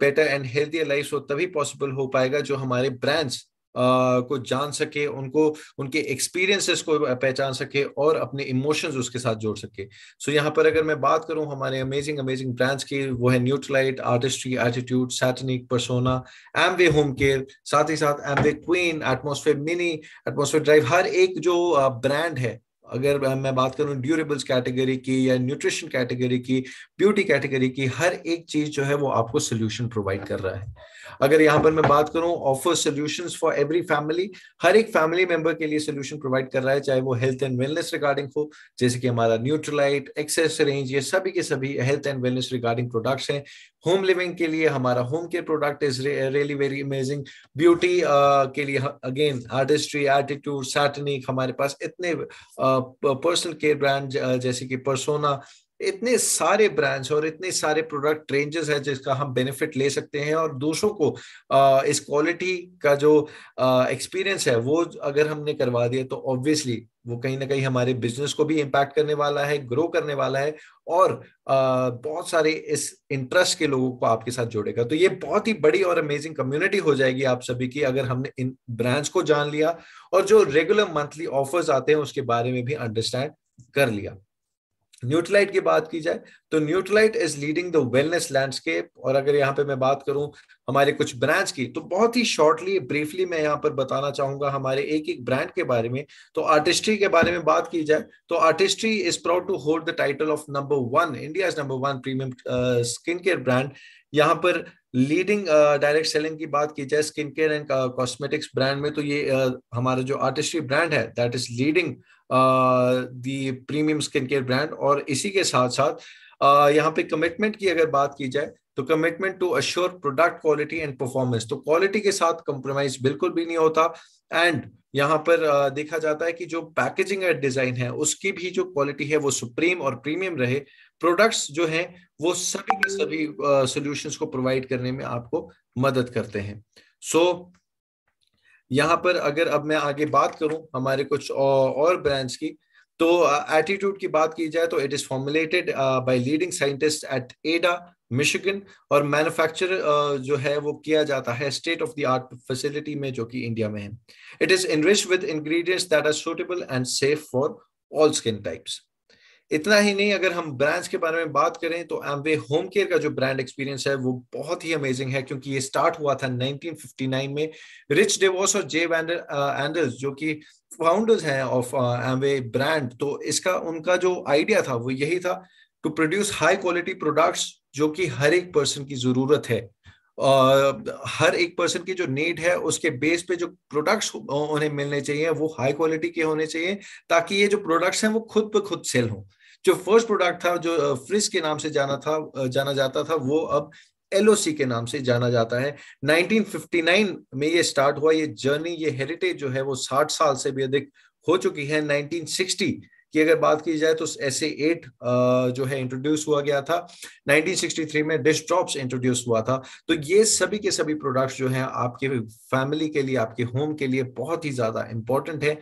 better and healthier life वो तभी possible हो पाएगा जो हमारे ब्रांड्स को जान सके उनको उनके एक्सपीरियंसेस को पहचान सके और अपने इमोशंस उसके साथ जोड़ सके सो so, यहाँ पर अगर मैं बात करूँ हमारे अमेजिंग अमेजिंग ब्रांड्स की वो है Nutrilite Artistry Attitude Satinique Persona Amway home care साथ ही साथ Amway Queen Atmosphere mini Atmosphere Drive हर एक जो ब्रांड है अगर मैं बात करूं ड्यूरेबल्स कैटेगरी की या न्यूट्रिशन कैटेगरी की ब्यूटी कैटेगरी की हर एक चीज जो है वो आपको सोल्यूशन प्रोवाइड कर रहा है अगर यहाँ पर मैं बात करूं offer solution for every family हर एक फैमिली मेंबर के लिए सोल्यूशन प्रोवाइड कर रहा है चाहे वो हेल्थ एंड वेलनेस रिगार्डिंग हो जैसे कि हमारा न्यूट्रलाइट एक्सेस रेंज ये सभी के सभी health and wellness regarding products हैं होम लिविंग के लिए हमारा home care product is really very amazing beauty के लिए अगेन आर्टिस्ट्री एटीट्यूड सैटनिक हमारे पास इतने पर्सनल केयर ब्रांड जैसे कि परसोना इतने सारे ब्रांच और इतने सारे प्रोडक्ट रेंजेस है जिसका हम बेनिफिट ले सकते हैं और दूसरों को इस क्वालिटी का जो एक्सपीरियंस है वो अगर हमने करवा दिया तो ऑब्वियसली वो कहीं ना कहीं हमारे बिजनेस को भी इम्पैक्ट करने वाला है ग्रो करने वाला है और बहुत सारे इस इंटरेस्ट के लोगों को आपके साथ जोड़ेगा तो ये बहुत ही बड़ी और अमेजिंग कम्युनिटी हो जाएगी आप सभी की अगर हमने इन ब्रांच को जान लिया और जो रेगुलर मंथली ऑफर्स आते हैं उसके बारे में भी अंडरस्टैंड कर लिया न्यूट्रलाइट की बात की जाए तो Nutrilite is leading the wellness landscape और अगर यहाँ पे मैं बात करूं हमारे कुछ ब्रांड्स की तो बहुत ही शॉर्टली ब्रीफली मैं यहाँ पर बताना चाहूंगा हमारे एक एक ब्रांड के बारे में तो आर्टिस्ट्री के बारे में बात की जाए तो Artistry is proud to hold the title of number one India is number one premium skin care brand यहाँ पर लीडिंग डायरेक्ट सेलिंग की बात की जाए skin care and cosmetics brand में तो ये uh, हमारा जो आर्टिस्ट्री ब्रांड है that is leading the premium skin care brand और इसी के साथ साथ यहाँ पे कमिटमेंट की अगर बात की जाए तो commitment to assure product quality and performance तो क्वालिटी के साथ कंप्रोमाइज बिल्कुल भी नहीं होता एंड यहाँ पर देखा जाता है कि जो पैकेजिंग एंड डिजाइन है उसकी भी जो क्वालिटी है वो सुप्रीम और प्रीमियम रहे प्रोडक्ट्स जो हैं वो सभी के सभी सॉल्यूशंस को प्रोवाइड करने में आपको मदद करते हैं सो so, यहाँ पर अगर अब मैं आगे बात करूं हमारे कुछ और ब्रांड्स की तो एटीट्यूड uh, की बात की जाए तो it is formulated by leading scientist at Ada Michigan और मैन्युफैक्चर uh, जो है वो किया जाता है state of the art facility में जो कि इंडिया में है it is enrich with ingredients that are suitable and safe for all skin types इतना ही नहीं अगर हम ब्रांड्स के बारे में बात करें तो एमवे होम केयर का जो ब्रांड एक्सपीरियंस है वो बहुत ही अमेजिंग है क्योंकि ये स्टार्ट हुआ था 1959 में रिच डेवोस और जे एंडर्स uh, जो कि फाउंडर्स हैं ऑफ एमवे ब्रांड तो इसका उनका जो आइडिया था वो यही था to produce high quality products जो कि हर एक पर्सन की जरूरत है Uh, हर एक पर्सन की जो नीड है उसके बेस पे जो प्रोडक्ट्स उन्हें मिलने चाहिए वो हाई क्वालिटी के होने चाहिए ताकि ये जो प्रोडक्ट्स हैं वो खुद पे खुद सेल हों जो फर्स्ट प्रोडक्ट था जो फ्रिज के नाम से जाना था जाना जाता था वो अब एलओसी के नाम से जाना जाता है 1959 में ये स्टार्ट हुआ ये जर्नी ये हेरिटेज जो है वो 60 साल से भी अधिक हो चुकी है 1960 की अगर बात की जाए तो एस एट जो है इंट्रोड्यूस हुआ गया था 1963 में डिश ड्रॉप्स इंट्रोड्यूस हुआ था तो ये सभी के सभी प्रोडक्ट्स जो हैं आपके फैमिली के लिए आपके होम के लिए बहुत ही ज्यादा इंपॉर्टेंट है